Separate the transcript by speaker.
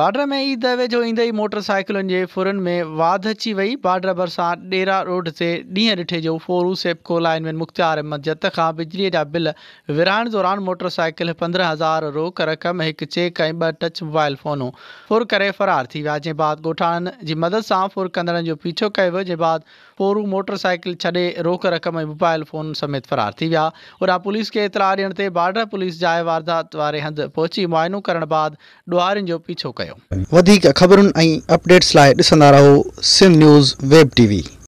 Speaker 1: border में ईद वेझो ईंदई मोटर साइकिलुनि जे फुरनि में वाध अची वई बॉड्र भरिसां डेरा रोड ते ॾींहुं ॾिठे जो फोरू सेप्को लाइनमैन मुख़्तियार अहमद जत खां बिजलीअ जा बिल विरहाइण दौरान मोटर साइकिल पंद्रहं हज़ार रोक रक़म हिकु चेक ऐं ॿ टच मोबाइल फोन फुर करे फ़रार थी विया जंहिं बाद ॻोठाणनि जी मदद सां फुर कंदड़नि जो पीछो कयो जंहिं बाद फोरू मोटर साइकिल छॾे रोक रक़म ऐं मोबाइल फ़ोन समेत फ़रार थी विया उन पुलिस खे एतिरा ॾियण ते बाड्र पुलिस जाइ वारदात वारे हंधि पहुची मुआनो करण बाद ॾुहारिनि जो पीछो कयो
Speaker 2: वधीक ख़बरुनि ऐं अपडेट्स लाइ ॾिसंदा रहो सिंध न्यूज़ वेब टीवी